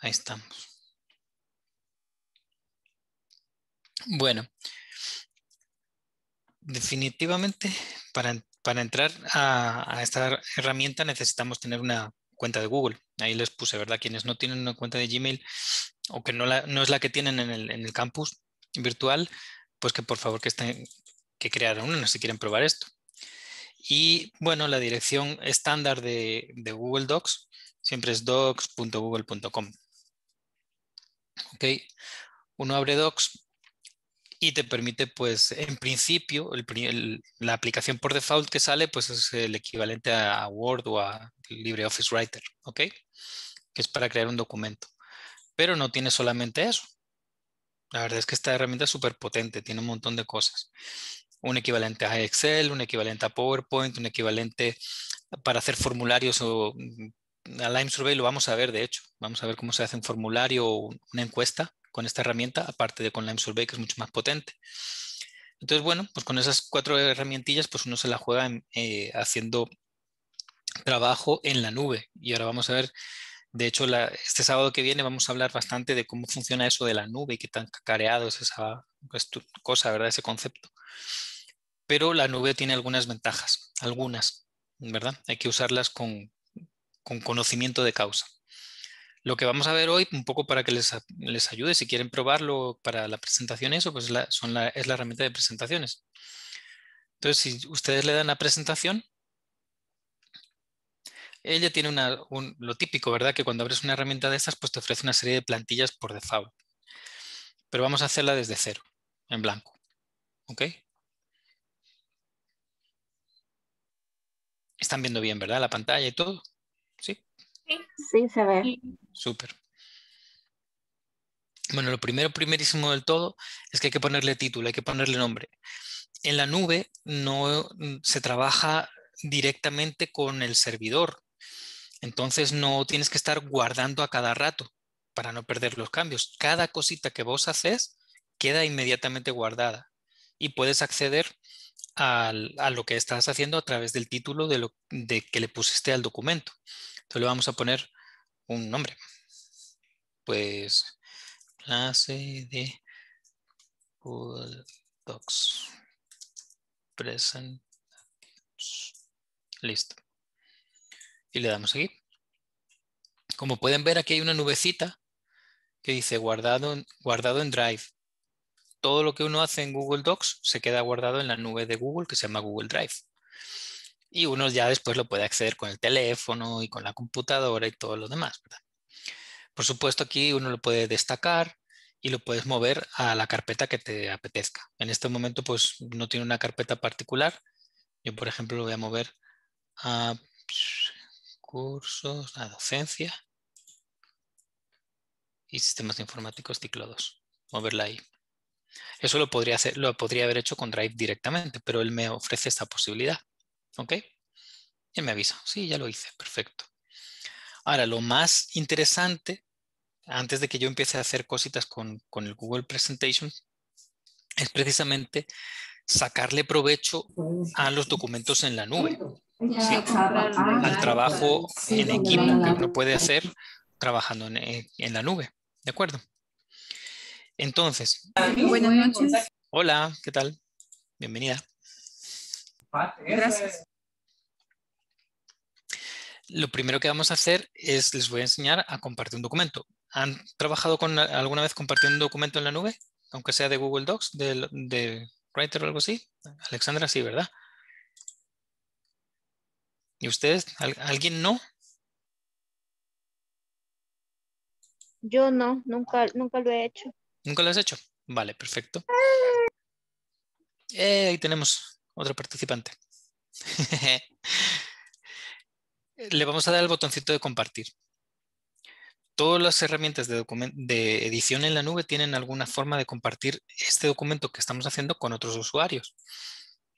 Ahí estamos. Bueno, definitivamente para, entrar a, esta herramienta necesitamos tener una cuenta de Google. Ahí les puse, ¿verdad? Quienes no tienen una cuenta de Gmail o que no, la, no es la que tienen en el, campus virtual, pues que por favor que, estén, que crearan una si quieren probar esto. Y bueno, la dirección estándar de, de Google Docs siempre es docs.google.com. ¿ok? Uno abre Docs y te permite, pues, en principio, la aplicación por default que sale, pues es el equivalente a Word o a LibreOffice Writer, ¿ok? Que es para crear un documento. Pero no tiene solamente eso. La verdad es que esta herramienta es súper potente, tiene un montón de cosas. Un equivalente a Excel, un equivalente a PowerPoint, un equivalente para hacer formularios o a Lime Survey lo vamos a ver, de hecho. Vamos a ver cómo se hace un formulario o una encuesta con esta herramienta, aparte de con Lime Survey, que es mucho más potente. Entonces, bueno, pues con esas cuatro herramientillas, pues uno se la juega eh, haciendo trabajo en la nube. Y ahora vamos a ver, de hecho, la, este sábado que viene vamos a hablar bastante de cómo funciona eso de la nube y qué tan cacareado es esa pues, cosa, ¿verdad? Ese concepto. Pero la nube tiene algunas ventajas, algunas, ¿verdad? Hay que usarlas con, con conocimiento de causa. Lo que vamos a ver hoy, un poco para que les, ayude, si quieren probarlo para la presentación, eso pues es la herramienta de presentaciones. Entonces, si ustedes le dan la presentación, ella tiene lo típico, ¿verdad? Que cuando abres una herramienta de estas, pues te ofrece una serie de plantillas por default. Pero vamos a hacerla desde cero, en blanco. ¿Ok? Están viendo bien, ¿verdad? La pantalla y todo. Sí, sí se ve. Súper. Bueno, lo primero, primerísimo del todo, es que hay que ponerle título, hay que ponerle nombre. En la nube no mm, se trabaja directamente con el servidor, entonces no tienes que estar guardando a cada rato para no perder los cambios. Cada cosita que vos haces queda inmediatamente guardada y puedes acceder a lo que estás haciendo a través del título de, lo, de que le pusiste al documento. Entonces le vamos a poner un nombre. Pues clase de Docs Present. Listo. Y le damos aquí. Como pueden ver, aquí hay una nubecita que dice guardado, guardado en Drive. Todo lo que uno hace en Google Docs se queda guardado en la nube de Google que se llama Google Drive y uno ya después lo puede acceder con el teléfono y con la computadora y todo lo demás. Por supuesto, aquí uno lo puede destacar y lo puedes mover a la carpeta que te apetezca. En este momento, pues no tiene una carpeta particular. Yo, por ejemplo, lo voy a mover a cursos, a docencia y sistemas informáticos ciclo 2. Moverla ahí. Eso lo podría, hacer, lo podría haber hecho con Drive directamente, pero él me ofrece esta posibilidad. ¿Ok? Y me avisa, sí, ya lo hice, perfecto. Ahora, lo más interesante, antes de que yo empiece a hacer cositas con, el Google Presentation, es precisamente sacarle provecho a los documentos en la nube. Ah, al trabajo en equipo que uno puede hacer trabajando en, la nube. ¿De acuerdo? Entonces. Hola, ¿qué tal? Bienvenida. ¿eh? Lo primero que vamos a hacer es, les voy a enseñar a compartir un documento. ¿Han trabajado con alguna vez compartiendo un documento en la nube? Aunque sea de Google Docs, de, Writer o algo así. Alexandra, sí, ¿verdad? ¿Y ustedes? ¿Alguien no? Yo no, nunca, nunca lo he hecho. ¿Nunca lo has hecho? Vale, perfecto. Ah. Eh, ahí tenemos otro participante. Le vamos a dar el botoncito de compartir. Todas las herramientas de, de edición en la nube tienen alguna forma de compartir este documento que estamos haciendo con otros usuarios.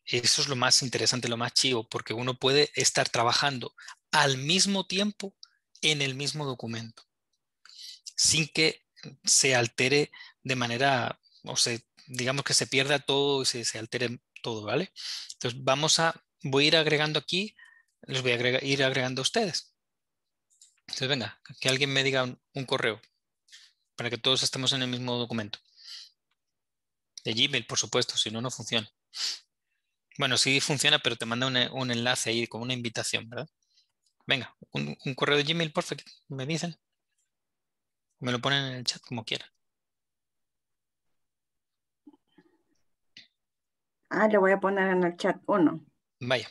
Eso es lo más interesante, lo más chivo, porque uno puede estar trabajando al mismo tiempo en el mismo documento, sin que se altere de manera, o sea, digamos que se pierda todo y se altere todo, ¿vale? Entonces vamos a, voy a ir agregando aquí, los voy a ir agregando a ustedes. Entonces venga, que alguien me diga un, correo para que todos estemos en el mismo documento. De Gmail, por supuesto, si no, no funciona. Bueno, sí funciona, pero te manda un, enlace ahí con una invitación, ¿verdad? Venga, un, correo de Gmail, por favor, me dicen. Me lo ponen en el chat como quieran. Ah, le voy a poner en el chat uno. Vaya.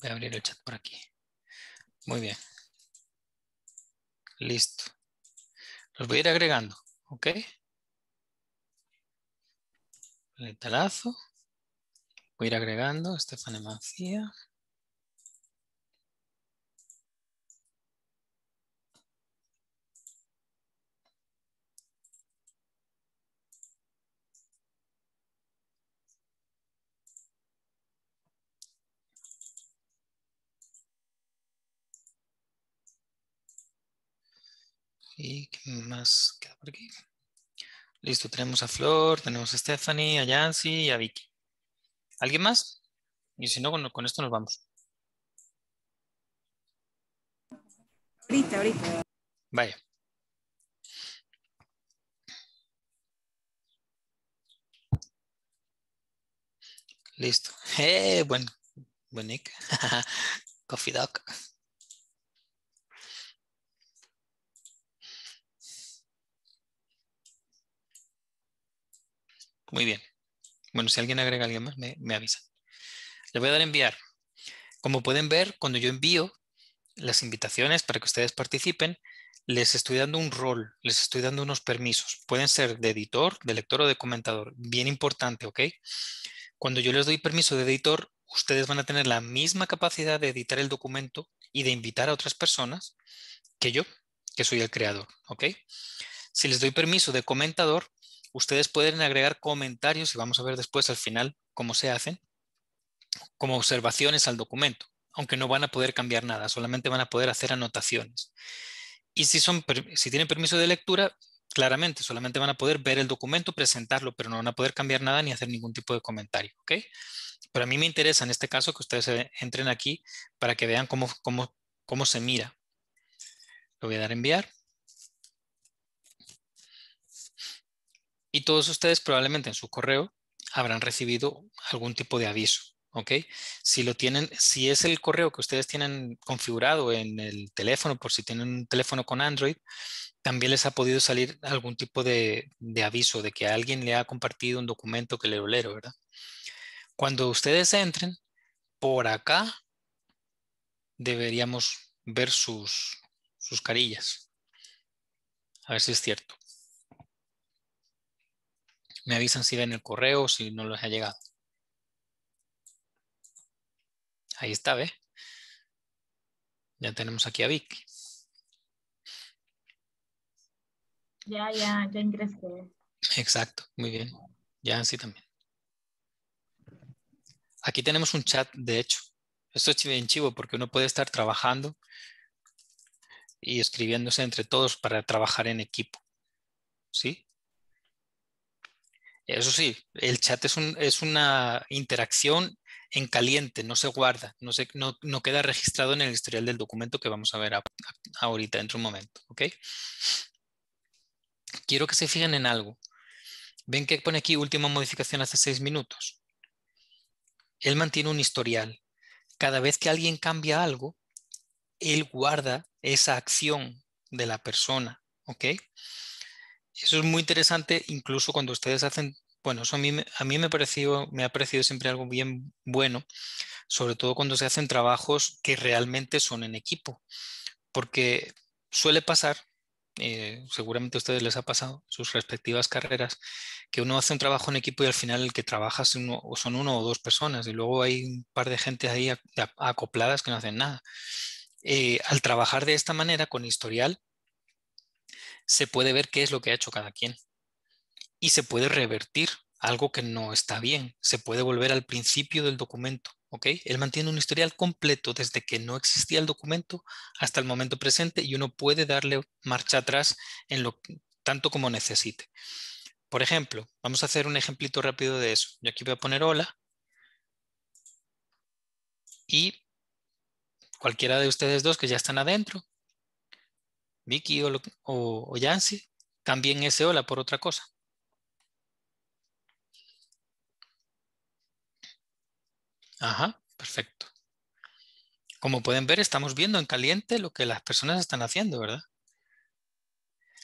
Voy a abrir el chat por aquí. Muy bien. Listo. Los voy a ir agregando, ¿ok? Letalazo. Voy a ir agregando. Estefania Macía. ¿Y qué más queda por aquí? Listo, tenemos a Flor, tenemos a Stephanie, a Yancy y a Vicky. ¿Alguien más? Y si no, con, esto nos vamos. Ahorita, ahorita. Vaya. Listo. Eh, buen, nick. Coffee Doc. Muy bien. Bueno, si alguien agrega alguien más, me, avisan. avisa. Le voy a dar enviar. Como pueden ver, cuando yo envío las invitaciones para que ustedes participen, les estoy dando un rol, les estoy dando unos permisos. Pueden ser de editor, de lector o de comentador. Bien importante, ¿ok? Cuando yo les doy permiso de editor, ustedes van a tener la misma capacidad de editar el documento y de invitar a otras personas que yo, que soy el creador, ¿ok? Si les doy permiso de comentador, Ustedes pueden agregar comentarios y vamos a ver después al final cómo se hacen como observaciones al documento, aunque no van a poder cambiar nada, solamente van a poder hacer anotaciones. Y si, tienen permiso de lectura, claramente, solamente van a poder ver el documento, presentarlo, pero no van a poder cambiar nada ni hacer ningún tipo de comentario. ¿okay? Pero a mí me interesa en este caso que ustedes eh, entren aquí para que vean cómo, cómo se mira. Lo voy a dar enviar. Y todos ustedes probablemente en su correo habrán recibido algún tipo de aviso. ¿ok? Si lo tienen, si es el correo que ustedes tienen configurado en el teléfono, por si tienen un teléfono con Android, también les ha podido salir algún tipo de, aviso de que alguien le ha compartido un documento que le olero, ¿verdad? Cuando ustedes entren, por acá deberíamos ver sus, sus carillas. A ver si es cierto. Me avisan si ven el correo o si no les ha llegado. Ahí está, ¿ves? Ya tenemos aquí a Vic. Ya, ya, ya ingresé. Exacto, muy bien. Ya sí también. Aquí tenemos un chat, de hecho. Esto es bien chivo porque uno puede estar trabajando y escribiéndose entre todos para trabajar en equipo. ¿Sí? Eso sí, el chat es, una interacción en caliente, no se guarda, no, queda registrado en el historial del documento que vamos a ver ahorita dentro de un momento. ¿ok? Quiero que se fijen en algo. Ven que pone aquí última modificación hace seis minutos. Él mantiene un historial. Cada vez que alguien cambia algo, él guarda esa acción de la persona. ¿ok? Eso es muy interesante, incluso cuando ustedes hacen, bueno, eso a mí, me, me ha parecido siempre algo bien bueno, sobre todo cuando se hacen trabajos que realmente son en equipo, porque suele pasar, eh, seguramente a ustedes les ha pasado, sus respectivas carreras, que uno hace un trabajo en equipo y al final el que trabaja son uno, son uno o dos personas y luego hay un par de gente ahí acopladas que no hacen nada. Eh, al trabajar de esta manera, con historial, se puede ver qué es lo que ha hecho cada quien. Y se puede revertir algo que no está bien. Se puede volver al principio del documento. ¿ok? Él mantiene un historial completo desde que no existía el documento hasta el momento presente y uno puede darle marcha atrás en lo tanto como necesite. Por ejemplo, vamos a hacer un ejemplito rápido de eso. Yo aquí voy a poner hola y cualquiera de ustedes dos que ya están adentro Vicky o, Yancy, también ese hola por otra cosa. Ajá, perfecto. Como pueden ver, estamos viendo en caliente lo que las personas están haciendo, ¿verdad?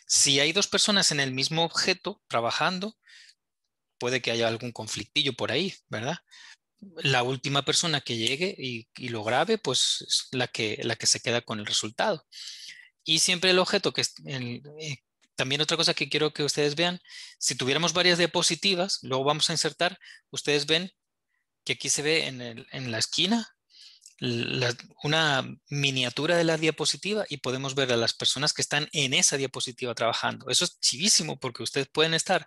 Si hay dos personas en el mismo objeto trabajando, puede que haya algún conflictillo por ahí, ¿verdad? La última persona que llegue y, lo grabe, pues es la que, la que se queda con el resultado. Y siempre el objeto, que eh, también otra cosa que quiero que ustedes vean, si tuviéramos varias diapositivas, luego vamos a insertar, ustedes ven que aquí se ve en, la esquina una miniatura de la diapositiva y podemos ver a las personas que están en esa diapositiva trabajando. Eso es chivísimo porque ustedes pueden estar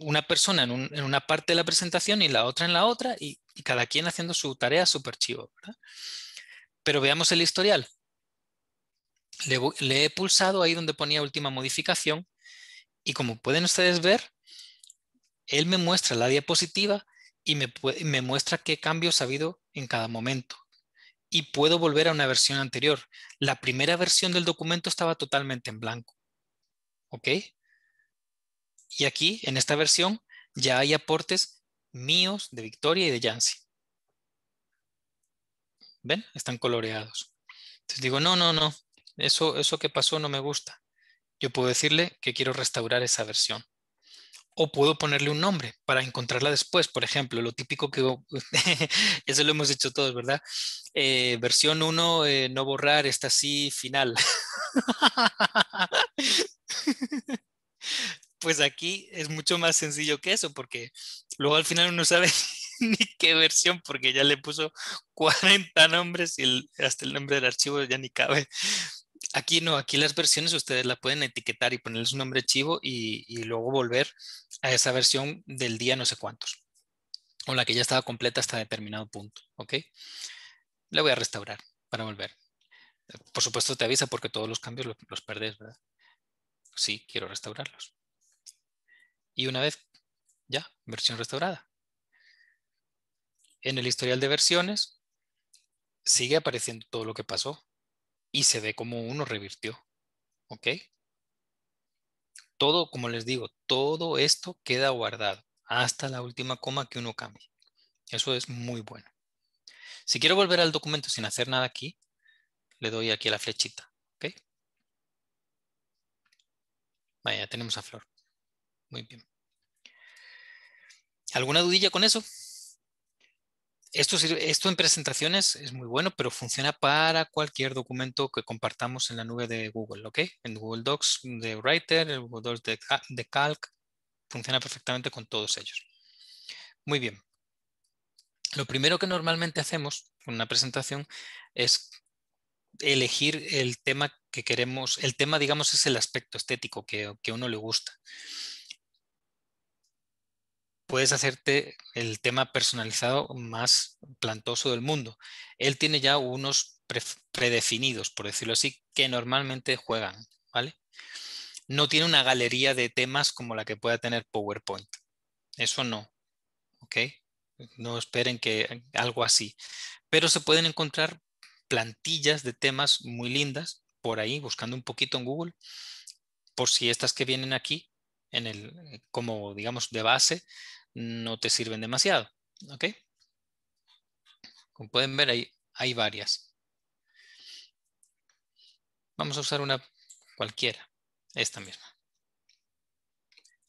una persona en, una parte de la presentación y la otra en la otra y, y cada quien haciendo su tarea súper chivo. Pero veamos el historial. Le, he pulsado ahí donde ponía última modificación y como pueden ustedes ver, él me muestra la diapositiva y me, me, muestra qué cambios ha habido en cada momento. Y puedo volver a una versión anterior. La primera versión del documento estaba totalmente en blanco. ¿Ok? Y aquí, en esta versión, ya hay aportes míos de Victoria y de Yancy. ¿Ven? Están coloreados. Entonces digo, no, no, no eso, que pasó no me gusta. Yo puedo decirle que quiero restaurar esa versión. O puedo ponerle un nombre para encontrarla después. Por ejemplo, lo típico que... eso lo hemos dicho todos, ¿verdad? Eh, versión 1, eh, no borrar, está así, final. pues aquí es mucho más sencillo que eso, porque luego al final uno sabe ni qué versión, porque ya le puso 40 nombres y hasta el nombre del archivo ya ni cabe. Aquí no, aquí las versiones ustedes la pueden etiquetar y ponerle su nombre chivo y, y luego volver a esa versión del día no sé cuántos. O la que ya estaba completa hasta determinado punto. ¿Ok? La voy a restaurar para volver. Por supuesto te avisa porque todos los cambios los, los perdés, ¿verdad? Sí, quiero restaurarlos. Y una vez ya, versión restaurada. En el historial de versiones sigue apareciendo todo lo que pasó y se ve como uno revirtió. ¿Ok? Todo, como les digo, todo esto queda guardado hasta la última coma que uno cambie. Eso es muy bueno. Si quiero volver al documento sin hacer nada aquí, le doy aquí a la flechita. ¿Ok? Vaya, tenemos a Flor. Muy bien. ¿Alguna dudilla con eso? Esto, en presentaciones es muy bueno, pero funciona para cualquier documento que compartamos en la nube de Google, ¿ok? En Google Docs de Writer, en Google Docs de, Calc, funciona perfectamente con todos ellos. Muy bien. Lo primero que normalmente hacemos con una presentación es elegir el tema que queremos. El tema, digamos, es el aspecto estético que, que uno le gusta puedes hacerte el tema personalizado más plantoso del mundo. Él tiene ya unos predefinidos, por decirlo así, que normalmente juegan, ¿vale? No tiene una galería de temas como la que pueda tener PowerPoint. Eso no, ¿ok? No esperen que algo así. Pero se pueden encontrar plantillas de temas muy lindas por ahí, buscando un poquito en Google, por si estas que vienen aquí en el, eh, como digamos de base no te sirven demasiado. Como pueden ver, hay, hay varias. Vamos a usar una cualquiera, esta misma.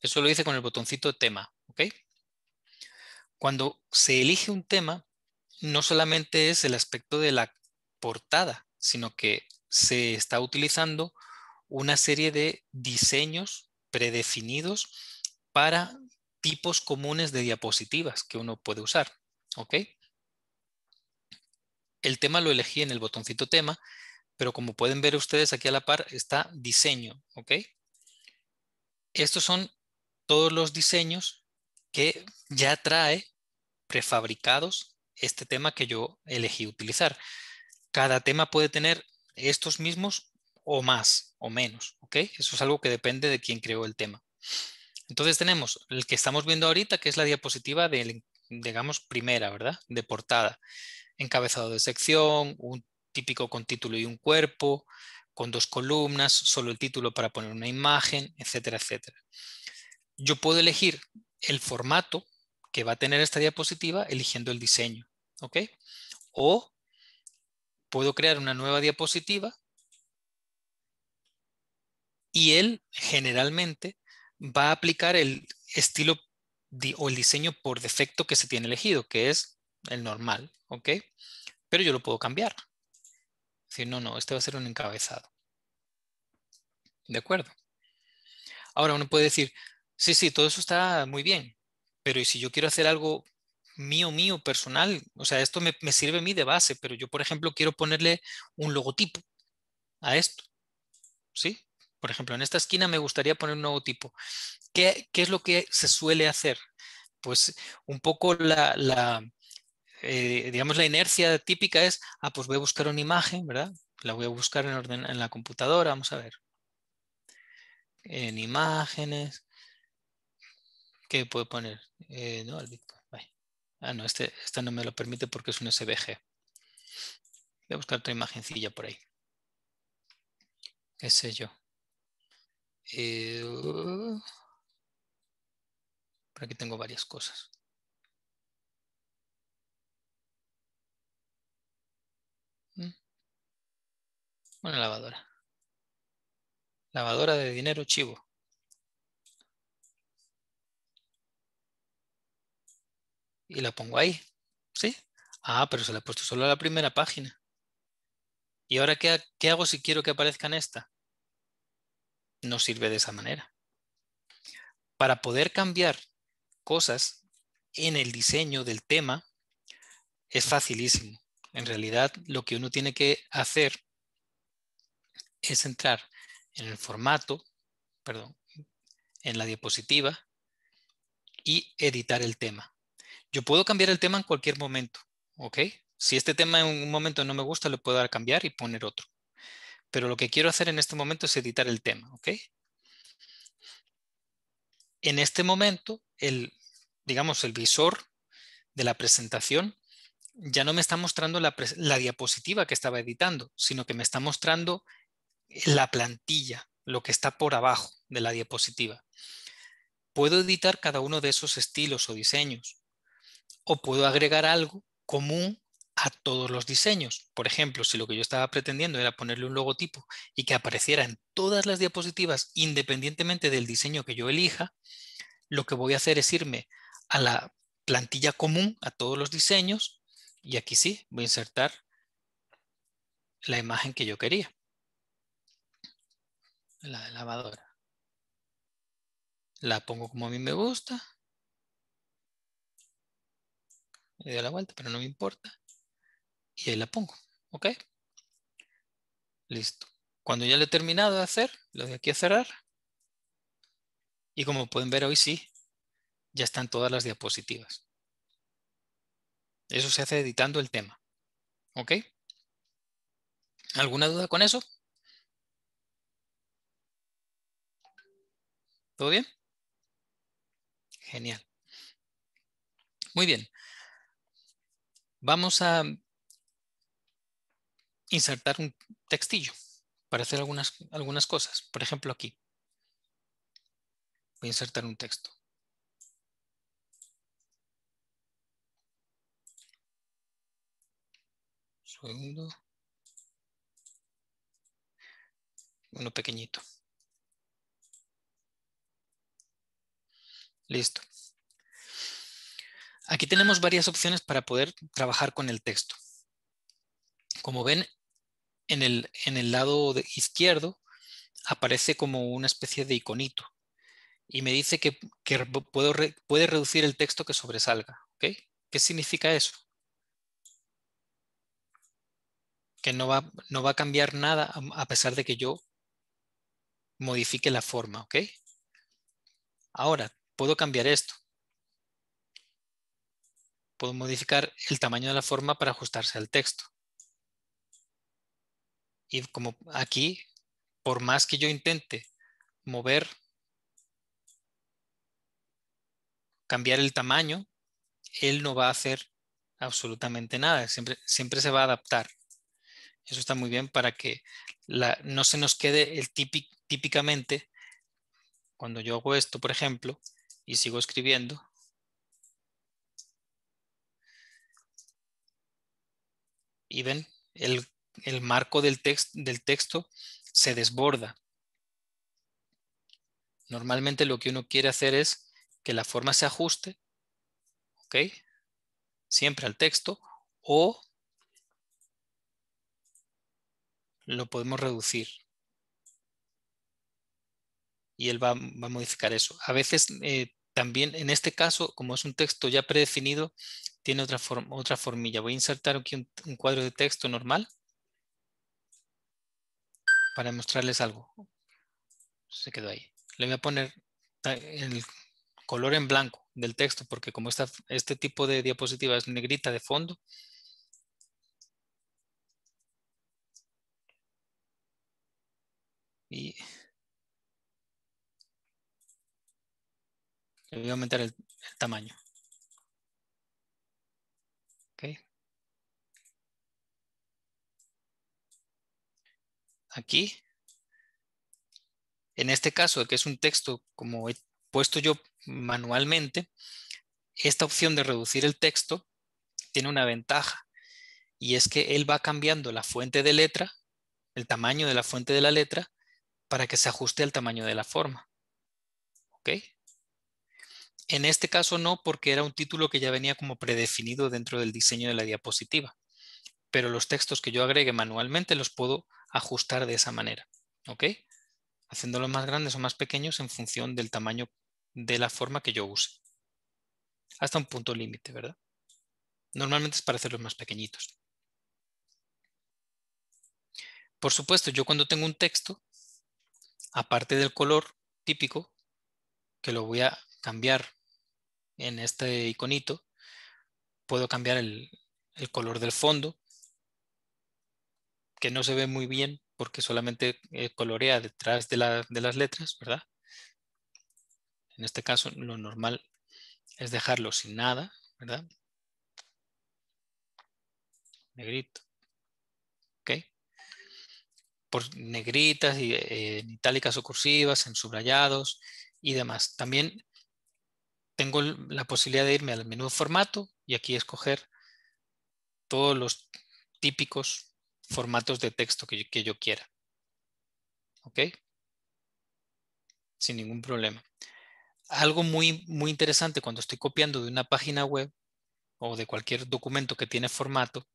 Eso lo hice con el botoncito tema. Cuando se elige un tema, no solamente es el aspecto de la portada, sino que se está utilizando una serie de diseños predefinidos para tipos comunes de diapositivas que uno puede usar. ¿ok? El tema lo elegí en el botoncito tema, pero como pueden ver ustedes aquí a la par está diseño. ¿ok? Estos son todos los diseños que ya trae prefabricados este tema que yo elegí utilizar. Cada tema puede tener estos mismos o más o menos, ¿ok? Eso es algo que depende de quién creó el tema. Entonces tenemos el que estamos viendo ahorita, que es la diapositiva de, digamos, primera, ¿verdad? De portada. Encabezado de sección, un típico con título y un cuerpo, con dos columnas, solo el título para poner una imagen, etcétera, etcétera. Yo puedo elegir el formato que va a tener esta diapositiva eligiendo el diseño, ¿ok? O puedo crear una nueva diapositiva y él generalmente va a aplicar el estilo o el diseño por defecto que se tiene elegido, que es el normal, ¿ok? Pero yo lo puedo cambiar. Si no, no, este va a ser un encabezado. ¿De acuerdo? Ahora uno puede decir, sí, sí, todo eso está muy bien, pero ¿y si yo quiero hacer algo mío, mío, personal? O sea, esto me, me sirve a mí de base, pero yo, por ejemplo, quiero ponerle un logotipo a esto. ¿Sí? Por ejemplo, en esta esquina me gustaría poner un nuevo tipo. ¿Qué, es lo que se suele hacer? Pues un poco la, eh, digamos, la inercia típica es, ah, pues voy a buscar una imagen, ¿verdad? La voy a buscar en, la computadora, vamos a ver. En imágenes, ¿qué puedo poner? Eh, no, el Bitcoin. Ah, no, esta este no me lo permite porque es un SVG. Voy a buscar otra imagencilla por ahí. ¿Qué sé yo? Eh, uh, por aquí tengo varias cosas. Mm. Una lavadora. Lavadora de dinero chivo. Y la pongo ahí. ¿Sí? Ah, pero se la he puesto solo a la primera página. ¿Y ahora qué, hago si quiero que aparezca en esta? no sirve de esa manera. Para poder cambiar cosas en el diseño del tema, es facilísimo. En realidad, lo que uno tiene que hacer es entrar en el formato, perdón, en la diapositiva y editar el tema. Yo puedo cambiar el tema en cualquier momento, ¿ok? Si este tema en un momento no me gusta, lo puedo dar a cambiar y poner otro pero lo que quiero hacer en este momento es editar el tema, ¿ok? En este momento, el, digamos, el visor de la presentación ya no me está mostrando la, la diapositiva que estaba editando, sino que me está mostrando la plantilla, lo que está por abajo de la diapositiva. Puedo editar cada uno de esos estilos o diseños o puedo agregar algo común a todos los diseños. Por ejemplo, si lo que yo estaba pretendiendo era ponerle un logotipo y que apareciera en todas las diapositivas, independientemente del diseño que yo elija, lo que voy a hacer es irme a la plantilla común, a todos los diseños, y aquí sí, voy a insertar la imagen que yo quería. La lavadora. La pongo como a mí me gusta. Le doy la vuelta, pero no me importa y ahí la pongo. ¿Ok? Listo. Cuando ya lo he terminado de hacer, lo doy aquí a cerrar. Y como pueden ver hoy sí, ya están todas las diapositivas. Eso se hace editando el tema. ¿Ok? ¿Alguna duda con eso? ¿Todo bien? Genial. Muy bien. Vamos a insertar un textillo para hacer algunas, algunas cosas. Por ejemplo, aquí. Voy a insertar un texto. Segundo. Uno pequeñito. Listo. Aquí tenemos varias opciones para poder trabajar con el texto. Como ven, en el, en el lado izquierdo aparece como una especie de iconito y me dice que, puedo puede reducir el texto que sobresalga. ¿Qué significa eso? Que no va, no va a cambiar nada a pesar de que yo modifique la forma. Ahora, puedo cambiar esto. Puedo modificar el tamaño de la forma para ajustarse al texto. Y como aquí, por más que yo intente mover, cambiar el tamaño, él no va a hacer absolutamente nada, siempre, siempre se va a adaptar. Eso está muy bien para que no se nos quede el típicamente, cuando yo hago esto, por ejemplo, y sigo escribiendo, y ven, él el marco del, del texto se desborda. Normalmente lo que uno quiere hacer es que la forma se ajuste, ¿ok? Siempre al texto o lo podemos reducir. Y él va, a modificar eso. A veces eh, también en este caso, como es un texto ya predefinido, tiene otra, forma otra formilla. Voy a insertar aquí un cuadro de texto normal para mostrarles algo. Se quedó ahí. Le voy a poner el color en blanco del texto porque como esta, este tipo de diapositiva es negrita de fondo, y le voy a aumentar el, tamaño. Okay. aquí. En este caso, que es un texto como he puesto yo manualmente, esta opción de reducir el texto tiene una ventaja y es que él va cambiando la fuente de letra, el tamaño de la fuente de la letra, para que se ajuste al tamaño de la forma. ¿Ok? En este caso no, porque era un título que ya venía como predefinido dentro del diseño de la diapositiva. Pero los textos que yo agregue manualmente los puedo ajustar de esa manera, ¿ok? Haciéndolos más grandes o más pequeños en función del tamaño de la forma que yo use. Hasta un punto límite, ¿verdad? Normalmente es para hacerlos más pequeñitos. Por supuesto, yo cuando tengo un texto, aparte del color típico, que lo voy a cambiar en este iconito, puedo cambiar el, el color del fondo, que no se ve muy bien porque solamente eh, colorea detrás de, las letras, ¿verdad? En este caso lo normal es dejarlo sin nada, ¿verdad? Negrito. ¿Ok? Por negritas, y, eh, itálicas o cursivas, en subrayados y demás. También tengo la posibilidad de irme al menú formato y aquí escoger todos los típicos formatos de texto que yo, quiera. ¿Ok? Sin ningún problema. Algo muy, muy interesante cuando estoy copiando de una página web o de cualquier documento que tiene formato,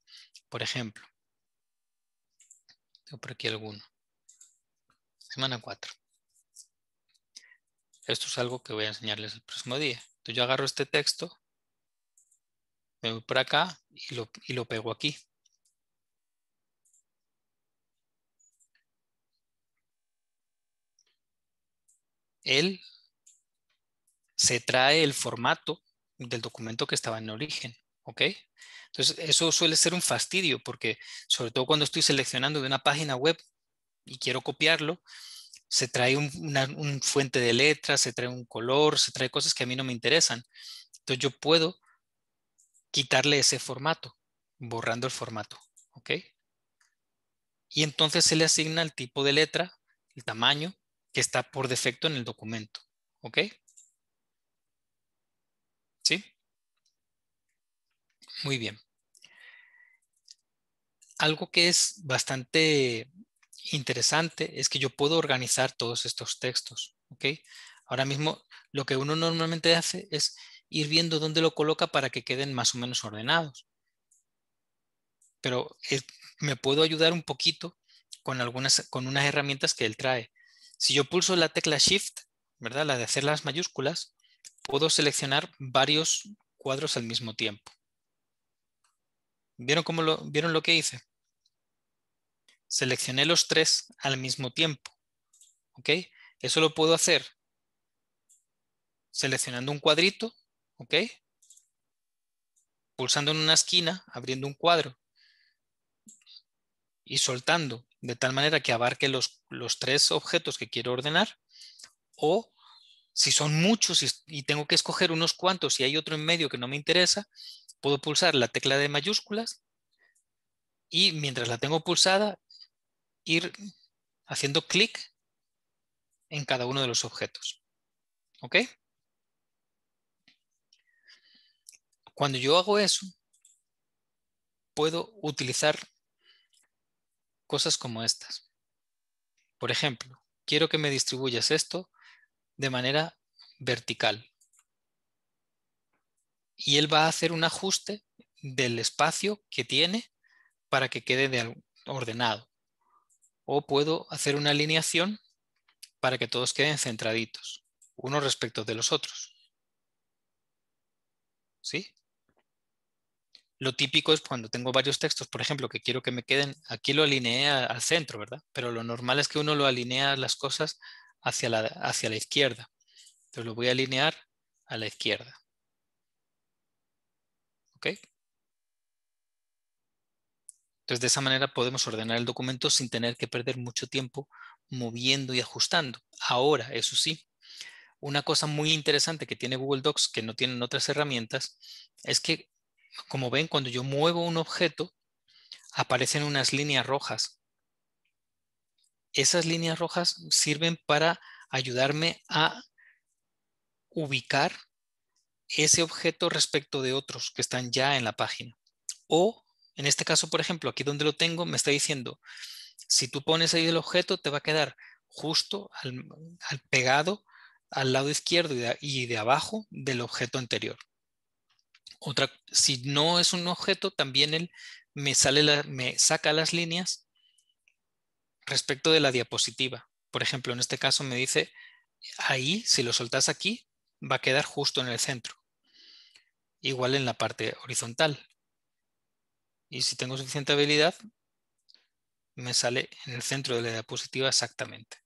por ejemplo. Tengo por aquí alguno. Semana 4. Esto es algo que voy a enseñarles el próximo día. Entonces yo agarro este texto, me voy por acá y lo, y lo pego aquí. él se trae el formato del documento que estaba en origen. ¿Ok? Entonces, eso suele ser un fastidio porque, sobre todo cuando estoy seleccionando de una página web y quiero copiarlo, se trae una fuente de letras, se trae un color, se trae cosas que a mí no me interesan. Entonces, yo puedo quitarle ese formato, borrando el formato. ¿Ok? Y entonces se le asigna el tipo de letra, el tamaño que está por defecto en el documento. ¿Ok? ¿Sí? Muy bien. Algo que es bastante interesante es que yo puedo organizar todos estos textos. ¿Ok? Ahora mismo lo que uno normalmente hace es ir viendo dónde lo coloca para que queden más o menos ordenados. Pero eh, me puedo ayudar un poquito con algunas con unas herramientas que él trae. Si yo pulso la tecla Shift, ¿verdad? la de hacer las mayúsculas, puedo seleccionar varios cuadros al mismo tiempo. ¿Vieron, lo, ¿Vieron lo que hice? Seleccioné los tres al mismo tiempo. ¿ok? Eso lo puedo hacer seleccionando un cuadrito, ¿ok? pulsando en una esquina, abriendo un cuadro y soltando de tal manera que abarque los, tres objetos que quiero ordenar, o si son muchos y, y tengo que escoger unos cuantos y hay otro en medio que no me interesa, puedo pulsar la tecla de mayúsculas y mientras la tengo pulsada, ir haciendo clic en cada uno de los objetos. ¿Ok? Cuando yo hago eso, puedo utilizar cosas como estas. Por ejemplo, quiero que me distribuyas esto de manera vertical. Y él va a hacer un ajuste del espacio que tiene para que quede ordenado. O puedo hacer una alineación para que todos queden centraditos, unos respecto de los otros. ¿Sí? Lo típico es cuando tengo varios textos, por ejemplo, que quiero que me queden, aquí lo alineé al centro, ¿verdad? Pero lo normal es que uno lo alinea las cosas hacia la, hacia la izquierda. Entonces lo voy a alinear a la izquierda. ¿Ok? Entonces de esa manera podemos ordenar el documento sin tener que perder mucho tiempo moviendo y ajustando. Ahora, eso sí, una cosa muy interesante que tiene Google Docs, que no tienen otras herramientas, es que como ven, cuando yo muevo un objeto, aparecen unas líneas rojas. Esas líneas rojas sirven para ayudarme a ubicar ese objeto respecto de otros que están ya en la página. O, en este caso, por ejemplo, aquí donde lo tengo, me está diciendo, si tú pones ahí el objeto, te va a quedar justo al, pegado al lado izquierdo y de abajo del objeto anterior si no es un objeto, también él me, sale me saca las líneas respecto de la diapositiva. Por ejemplo, en este caso me dice, ahí, si lo soltas aquí, va a quedar justo en el centro. Igual en la parte horizontal. Y si tengo suficiente habilidad, me sale en el centro de la diapositiva exactamente.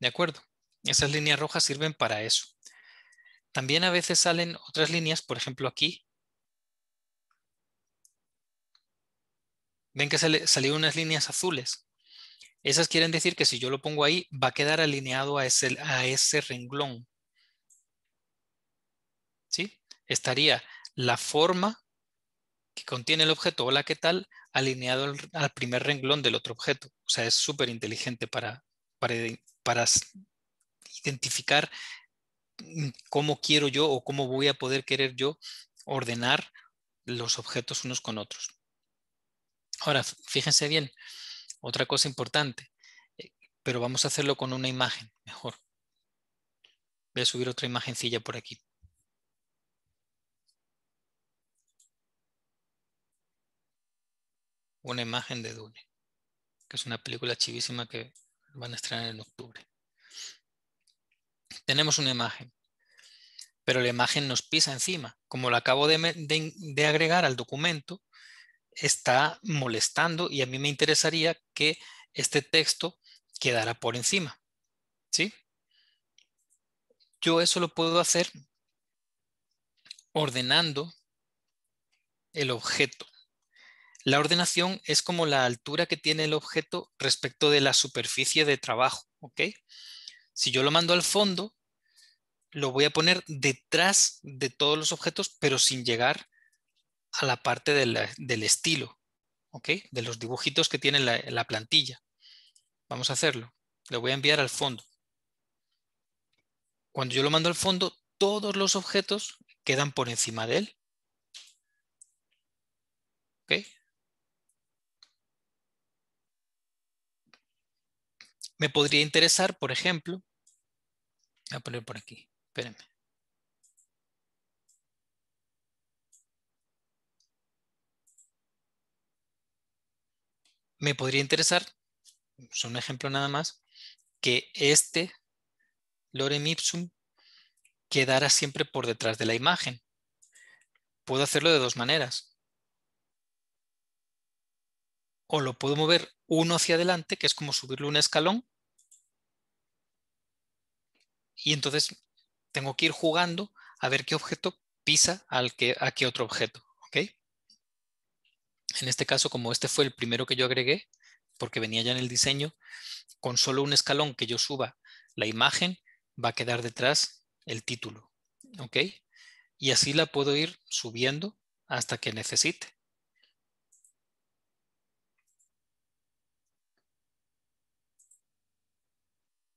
¿De acuerdo? Esas líneas rojas sirven para eso. También a veces salen otras líneas, por ejemplo aquí. Ven que salieron unas líneas azules. Esas quieren decir que si yo lo pongo ahí, va a quedar alineado a ese, a ese renglón. ¿Sí? Estaría la forma que contiene el objeto, o la que tal? alineado al, primer renglón del otro objeto. O sea, es súper inteligente para, para, para identificar Mm, cómo quiero yo o cómo voy a poder querer yo ordenar los objetos unos con otros. Ahora, fíjense bien, otra cosa importante, eh, pero vamos a hacerlo con una imagen, mejor. Voy a subir otra imagencilla por aquí. Una imagen de Dune, que es una película chivísima que van a estrenar en octubre tenemos una imagen, pero la imagen nos pisa encima. Como la acabo de, agregar al documento, está molestando y a mí me interesaría que este texto quedara por encima. ¿Sí? Yo eso lo puedo hacer ordenando el objeto. La ordenación es como la altura que tiene el objeto respecto de la superficie de trabajo. ¿ok? Si yo lo mando al fondo, lo voy a poner detrás de todos los objetos, pero sin llegar a la parte del estilo, De los dibujitos que tiene la, la plantilla. Vamos a hacerlo. Lo voy a enviar al fondo. Cuando yo lo mando al fondo, todos los objetos quedan por encima de él. Me podría interesar, por ejemplo, Voy a poner por aquí. Espérenme. Me podría interesar, es pues, un ejemplo nada más, que este lorem ipsum quedara siempre por detrás de la imagen. Puedo hacerlo de dos maneras. O lo puedo mover uno hacia adelante, que es como subirle un escalón, y entonces tengo que ir jugando a ver qué objeto pisa al que, a qué otro objeto. En este caso, como este fue el primero que yo agregué, porque venía ya en el diseño, con solo un escalón que yo suba la imagen, va a quedar detrás el título. Y así la puedo ir subiendo hasta que necesite.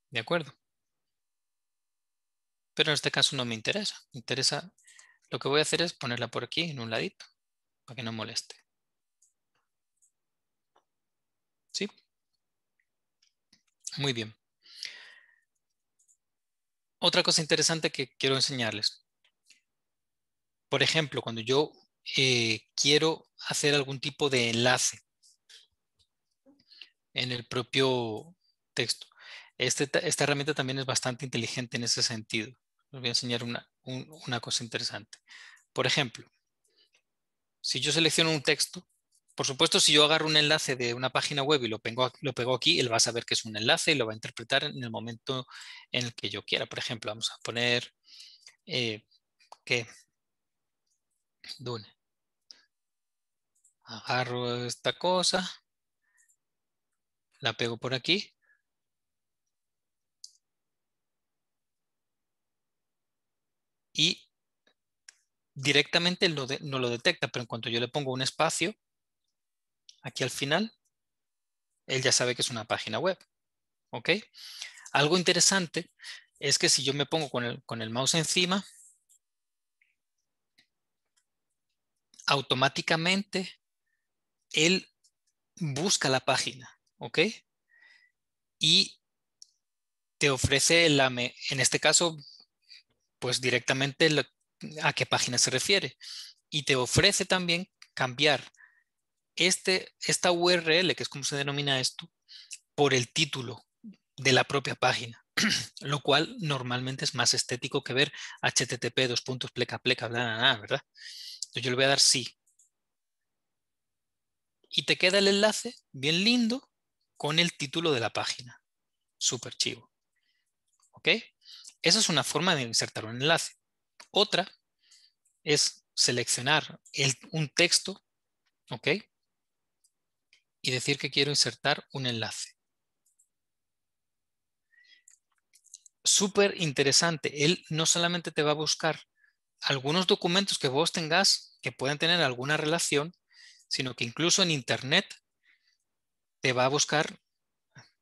¿De acuerdo? pero en este caso no me interesa. interesa, lo que voy a hacer es ponerla por aquí, en un ladito, para que no moleste. ¿Sí? Muy bien. Otra cosa interesante que quiero enseñarles. Por ejemplo, cuando yo eh, quiero hacer algún tipo de enlace en el propio texto. Este, esta herramienta también es bastante inteligente en ese sentido les voy a enseñar una, cosa interesante. Por ejemplo, si yo selecciono un texto, por supuesto, si yo agarro un enlace de una página web y lo pego, lo pego aquí, él va a saber que es un enlace y lo va a interpretar en el momento en el que yo quiera. Por ejemplo, vamos a poner eh, que Dune. Agarro esta cosa, la pego por aquí y directamente no, no lo detecta, pero en cuanto yo le pongo un espacio aquí al final, él ya sabe que es una página web. ¿Ok? Algo interesante es que si yo me pongo con el, con el mouse encima, automáticamente él busca la página, ¿ok? Y te ofrece, la en este caso pues directamente a qué página se refiere. Y te ofrece también cambiar este, esta URL, que es como se denomina esto, por el título de la propia página, lo cual normalmente es más estético que ver http dos puntos pleca pleca bla bla ¿verdad? Entonces yo le voy a dar sí. Y te queda el enlace bien lindo con el título de la página. Súper chivo. ¿Ok? Esa es una forma de insertar un enlace. Otra es seleccionar un texto, ¿ok? Y decir que quiero insertar un enlace. Súper interesante. Él no solamente te va a buscar algunos documentos que vos tengas que puedan tener alguna relación, sino que incluso en Internet te va a buscar,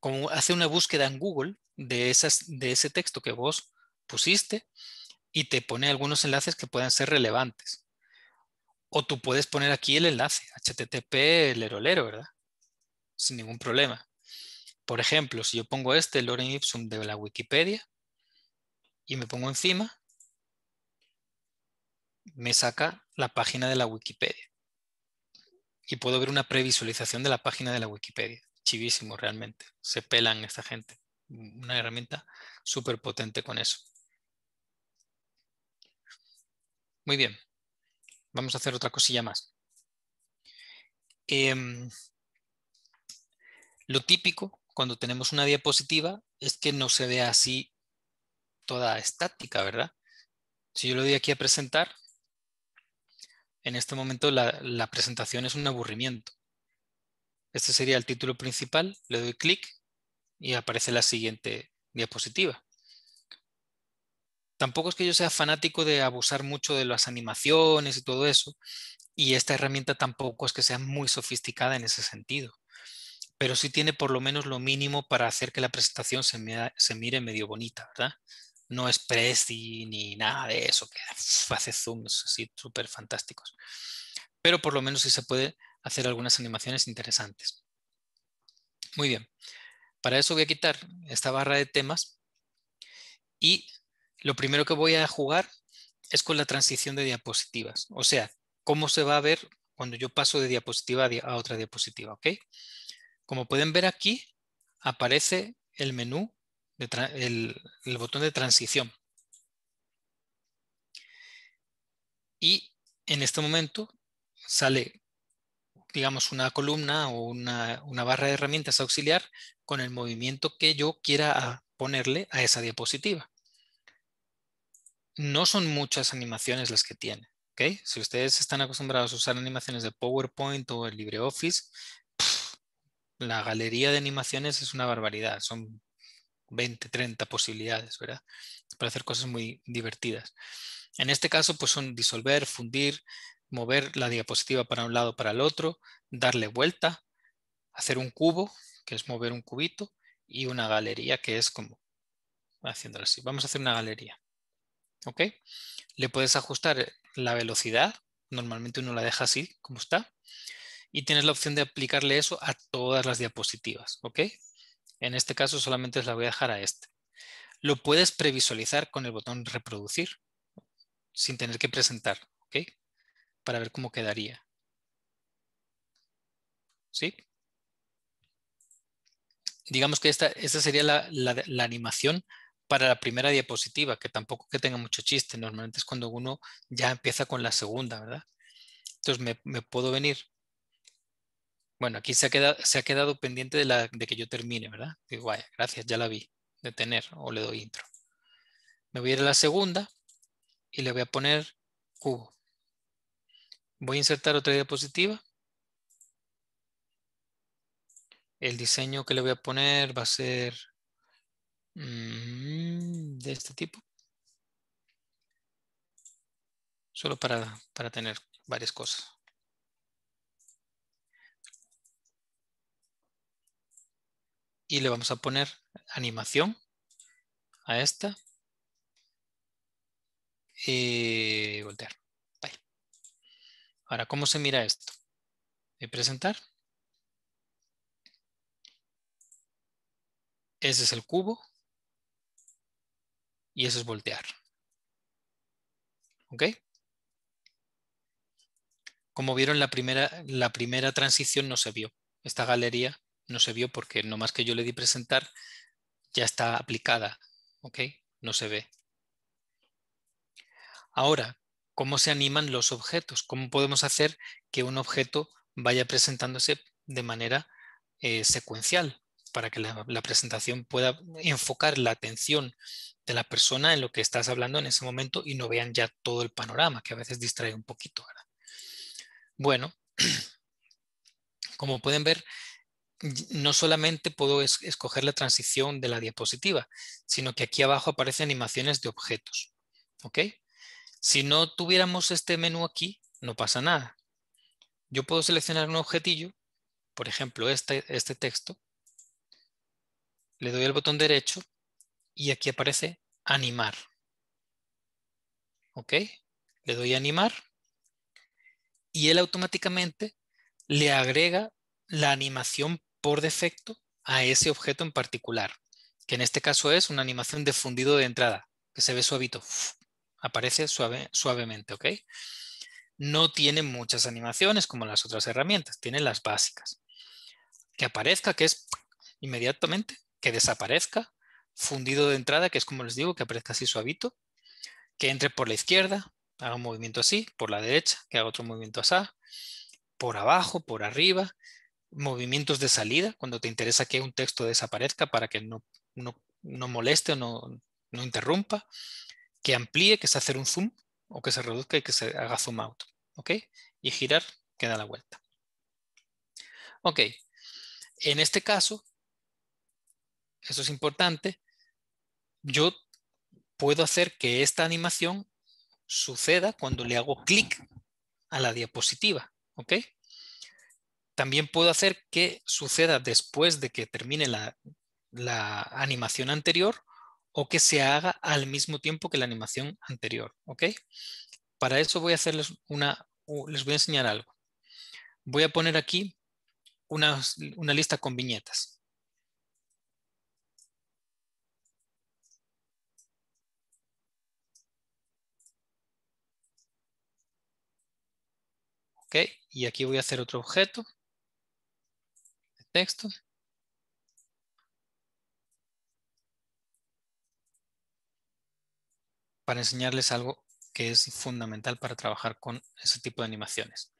como hace una búsqueda en Google, de, esas, de ese texto que vos pusiste y te pone algunos enlaces que puedan ser relevantes. O tú puedes poner aquí el enlace, http lero lero, ¿verdad? Sin ningún problema. Por ejemplo, si yo pongo este, Loren Ipsum de la Wikipedia, y me pongo encima, me saca la página de la Wikipedia. Y puedo ver una previsualización de la página de la Wikipedia. Chivísimo, realmente. Se pelan esta gente una herramienta súper potente con eso. Muy bien, vamos a hacer otra cosilla más. Em, lo típico cuando tenemos una diapositiva es que no se vea así toda estática, ¿verdad? Si yo lo doy aquí a presentar, en este momento la, la presentación es un aburrimiento. Este sería el título principal, le doy clic y aparece la siguiente diapositiva. Tampoco es que yo sea fanático de abusar mucho de las animaciones y todo eso, y esta herramienta tampoco es que sea muy sofisticada en ese sentido, pero sí tiene por lo menos lo mínimo para hacer que la presentación se, mire medio bonita, ¿verdad? No es Prezi ni nada de eso, que hace zooms así súper fantásticos. Pero por lo menos sí se puede hacer algunas animaciones interesantes. Muy bien. Para eso voy a quitar esta barra de temas y lo primero que voy a jugar es con la transición de diapositivas. O sea, cómo se va a ver cuando yo paso de diapositiva a otra diapositiva. Como pueden ver aquí, aparece el menú, el botón de transición. Y en este momento sale digamos, una columna o una, barra de herramientas auxiliar con el movimiento que yo quiera ponerle a esa diapositiva. No son muchas animaciones las que tiene. ¿okay? Si ustedes están acostumbrados a usar animaciones de PowerPoint o el LibreOffice, la galería de animaciones es una barbaridad. Son 20, 30 posibilidades, ¿verdad? Para hacer cosas muy divertidas. En este caso, pues son disolver, fundir, mover la diapositiva para un lado para el otro, darle vuelta, hacer un cubo, que es mover un cubito, y una galería, que es como haciéndolo así. Vamos a hacer una galería. ¿Ok? Le puedes ajustar la velocidad. Normalmente uno la deja así, como está. Y tienes la opción de aplicarle eso a todas las diapositivas. ¿Ok? En este caso solamente os la voy a dejar a este. Lo puedes previsualizar con el botón reproducir sin tener que presentar. ¿Ok? para ver cómo quedaría. ¿Sí? Digamos que esta, sería la, animación para la primera diapositiva, que tampoco que tenga mucho chiste. Normalmente es cuando uno ya empieza con la segunda, ¿verdad? Entonces me, puedo venir. Bueno, aquí se ha quedado, se ha quedado pendiente de, de que yo termine, ¿verdad? Digo, vaya, gracias, ya la vi. Detener o le doy intro. Me voy a ir a la segunda y le voy a poner cubo. Voy a insertar otra diapositiva. El diseño que le voy a poner va a ser mm, de este tipo. Solo para, para tener varias cosas. Y le vamos a poner animación a esta. Y eh, voltear. Ahora, ¿cómo se mira esto? De presentar. Ese es el cubo. Y eso es voltear. ¿Ok? Como vieron, la primera, la primera transición no se vio. Esta galería no se vio porque nomás que yo le di presentar, ya está aplicada. ¿Ok? No se ve. Ahora, cómo se animan los objetos, cómo podemos hacer que un objeto vaya presentándose de manera eh, secuencial para que la, presentación pueda enfocar la atención de la persona en lo que estás hablando en ese momento y no vean ya todo el panorama, que a veces distrae un poquito. Bueno, como pueden ver, no solamente puedo escoger la transición de la diapositiva, sino que aquí abajo aparecen animaciones de objetos. ¿ok? Si no tuviéramos este menú aquí, no pasa nada. Yo puedo seleccionar un objetillo, por ejemplo, este, este texto. Le doy el botón derecho y aquí aparece animar. ¿Ok? Le doy animar y él automáticamente le agrega la animación por defecto a ese objeto en particular, que en este caso es una animación de fundido de entrada, que se ve suavito aparece suave, suavemente, ¿ok? No tiene muchas animaciones como las otras herramientas, tiene las básicas. Que aparezca, que es inmediatamente, que desaparezca, fundido de entrada, que es como les digo, que aparezca así suavito, que entre por la izquierda, haga un movimiento así, por la derecha, que haga otro movimiento así, por abajo, por arriba, movimientos de salida, cuando te interesa que un texto desaparezca para que no, no, moleste o no interrumpa, que amplíe, que se hacer un zoom, o que se reduzca y que se haga zoom out. ¿Ok? Y girar, que da la vuelta. Ok. En este caso, eso es importante, yo puedo hacer que esta animación suceda cuando le hago clic a la diapositiva. ¿Ok? También puedo hacer que suceda después de que termine la animación anterior o que se haga al mismo tiempo que la animación anterior. Para eso voy a hacerles una, les voy a enseñar algo. Voy a poner aquí una, una lista con viñetas. ¿ok? Y aquí voy a hacer otro objeto de texto. para enseñarles algo que es fundamental para trabajar con ese tipo de animaciones.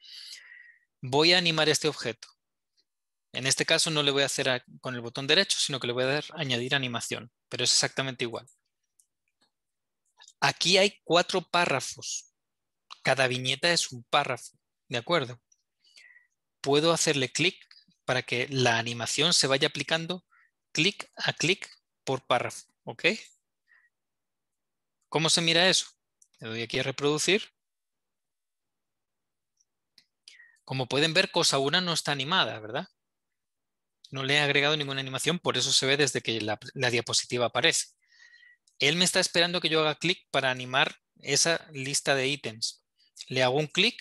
Voy a animar este objeto. En este caso no le voy a hacer con el botón derecho, sino que le voy a dar añadir animación, pero es exactamente igual. Aquí hay cuatro párrafos. Cada viñeta es un párrafo, ¿de acuerdo? Puedo hacerle clic para que la animación se vaya aplicando clic a clic por párrafo, ¿ok? ¿Cómo se mira eso? Le doy aquí a reproducir. Como pueden ver, cosa 1 no está animada, ¿verdad? No le he agregado ninguna animación, por eso se ve desde que la, diapositiva aparece. Él me está esperando que yo haga clic para animar esa lista de ítems. Le hago un clic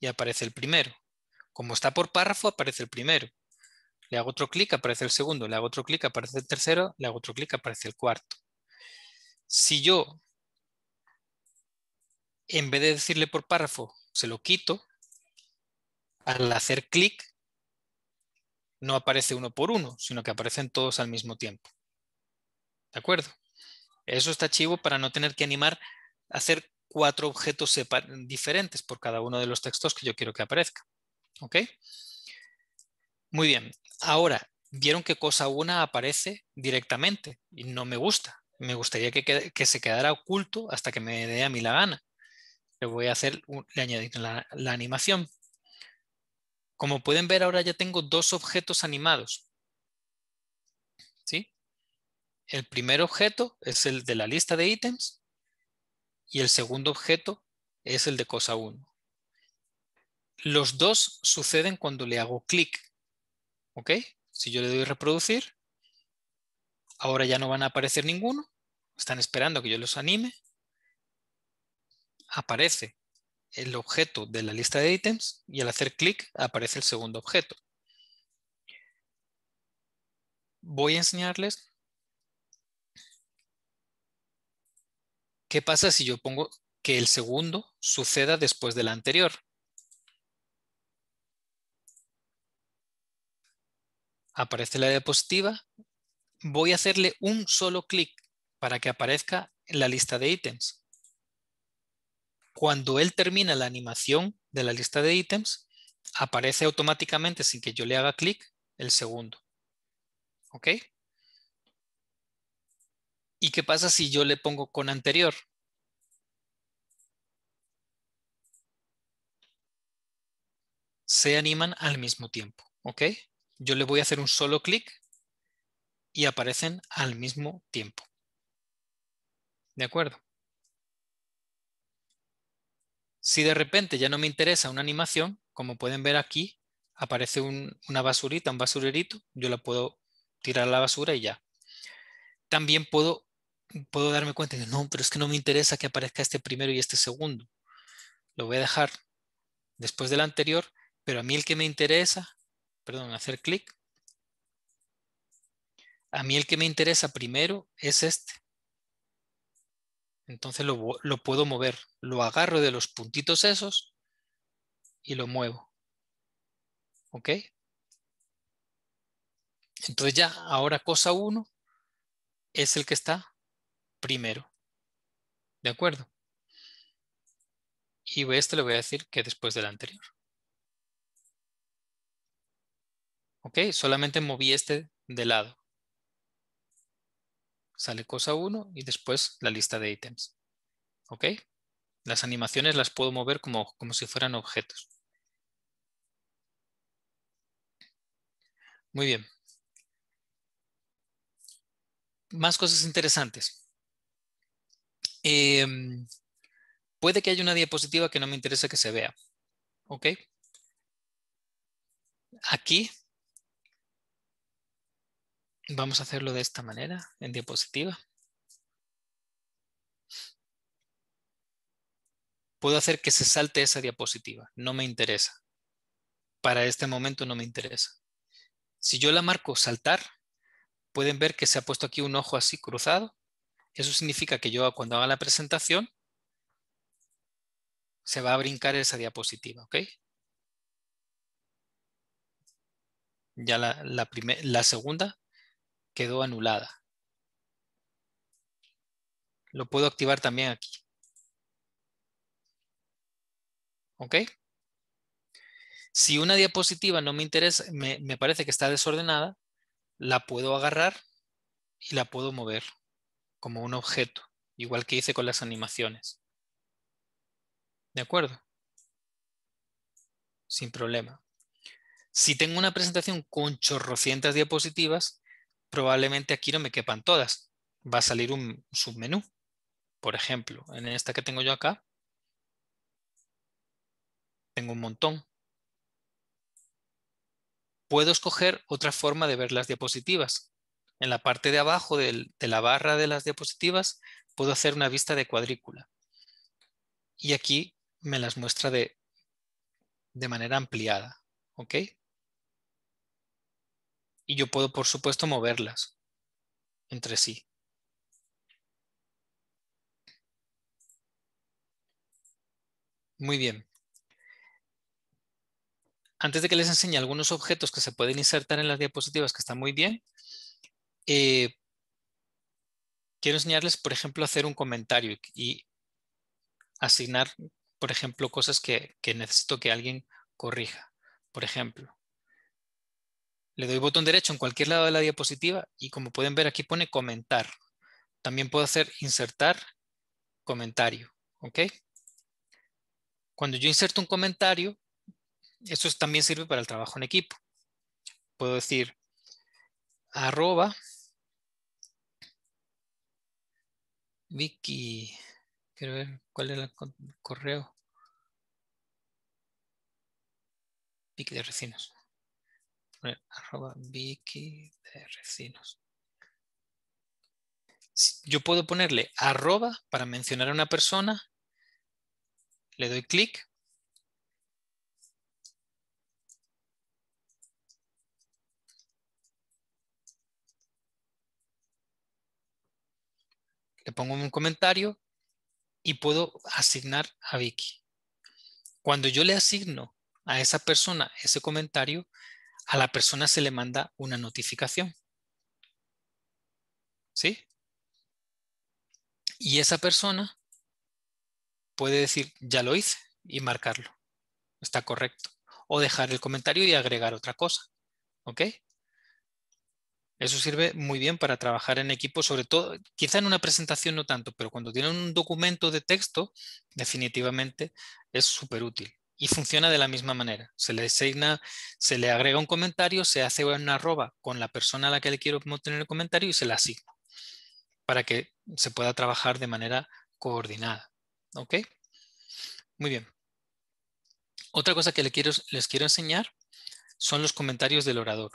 y aparece el primero. Como está por párrafo, aparece el primero. Le hago otro clic, aparece el segundo. Le hago otro clic, aparece el tercero. Le hago otro clic, aparece el cuarto. Si yo en vez de decirle por párrafo, se lo quito, al hacer clic, no aparece uno por uno, sino que aparecen todos al mismo tiempo. ¿De acuerdo? Eso está chivo para no tener que animar a hacer cuatro objetos diferentes por cada uno de los textos que yo quiero que aparezca. ¿Ok? Muy bien. Ahora, vieron que cosa una aparece directamente y no me gusta. Me gustaría que, se quedara oculto hasta que me dé a mí la gana le voy a hacer, le añadir la, animación. Como pueden ver ahora ya tengo dos objetos animados. ¿Sí? El primer objeto es el de la lista de ítems y el segundo objeto es el de cosa 1. Los dos suceden cuando le hago clic. ¿Ok? Si yo le doy reproducir, ahora ya no van a aparecer ninguno. Están esperando que yo los anime aparece el objeto de la lista de ítems y al hacer clic aparece el segundo objeto. Voy a enseñarles qué pasa si yo pongo que el segundo suceda después del anterior. Aparece la diapositiva. Voy a hacerle un solo clic para que aparezca la lista de ítems. Cuando él termina la animación de la lista de ítems, aparece automáticamente sin que yo le haga clic el segundo. ¿Ok? ¿Y qué pasa si yo le pongo con anterior? Se animan al mismo tiempo. ¿Ok? Yo le voy a hacer un solo clic y aparecen al mismo tiempo. ¿De acuerdo? Si de repente ya no me interesa una animación, como pueden ver aquí, aparece una basurita, un basurerito, yo la puedo tirar a la basura y ya. También puedo, puedo darme cuenta de, no, pero es que no me interesa que aparezca este primero y este segundo. Lo voy a dejar después del anterior, pero a mí el que me interesa, perdón, hacer clic, a mí el que me interesa primero es este. Entonces lo, puedo mover, lo agarro de los puntitos esos y lo muevo. ¿Ok? Entonces ya, ahora cosa 1 es el que está primero. ¿De acuerdo? Y este le voy a decir que después del anterior. ¿Ok? Solamente moví este de lado sale cosa 1 y después la lista de ítems. ¿Ok? Las animaciones las puedo mover como, como si fueran objetos. Muy bien. Más cosas interesantes. Em, puede que haya una diapositiva que no me interesa que se vea. ¿Ok? Aquí Vamos a hacerlo de esta manera, en diapositiva. Puedo hacer que se salte esa diapositiva, no me interesa. Para este momento no me interesa. Si yo la marco saltar, pueden ver que se ha puesto aquí un ojo así cruzado. Eso significa que yo cuando haga la presentación se va a brincar esa diapositiva, ¿ok? Ya la, la segunda quedó anulada. Lo puedo activar también aquí. ¿Ok? Si una diapositiva no me interesa, me, me parece que está desordenada, la puedo agarrar y la puedo mover como un objeto, igual que hice con las animaciones. ¿De acuerdo? Sin problema. Si tengo una presentación con chorrocientas diapositivas, probablemente aquí no me quepan todas. Va a salir un submenú, por ejemplo, en esta que tengo yo acá. Tengo un montón. Puedo escoger otra forma de ver las diapositivas. En la parte de abajo de la barra de las diapositivas puedo hacer una vista de cuadrícula. Y aquí me las muestra de, de manera ampliada. ¿ok? y yo puedo, por supuesto, moverlas entre sí. Muy bien. Antes de que les enseñe algunos objetos que se pueden insertar en las diapositivas, que están muy bien, eh, quiero enseñarles, por ejemplo, hacer un comentario y asignar, por ejemplo, cosas que, que necesito que alguien corrija. Por ejemplo, le doy botón derecho en cualquier lado de la diapositiva y como pueden ver aquí pone comentar. También puedo hacer insertar comentario. ¿Ok? Cuando yo inserto un comentario, eso también sirve para el trabajo en equipo. Puedo decir arroba Vicky. Quiero ver cuál es el correo. Vicky de Recinos arroba Vicky de Recinos... Yo puedo ponerle arroba para mencionar a una persona. Le doy clic. Le pongo un comentario y puedo asignar a Vicky. Cuando yo le asigno a esa persona ese comentario, a la persona se le manda una notificación. ¿Sí? Y esa persona puede decir, ya lo hice, y marcarlo. Está correcto. O dejar el comentario y agregar otra cosa. ¿Ok? Eso sirve muy bien para trabajar en equipo, sobre todo, quizá en una presentación no tanto, pero cuando tienen un documento de texto, definitivamente es súper útil y funciona de la misma manera. Se le asigna, se le agrega un comentario, se hace una arroba con la persona a la que le quiero obtener el comentario y se la asigna para que se pueda trabajar de manera coordinada. ¿Ok? Muy bien. Otra cosa que les quiero, enseñar son los comentarios del orador.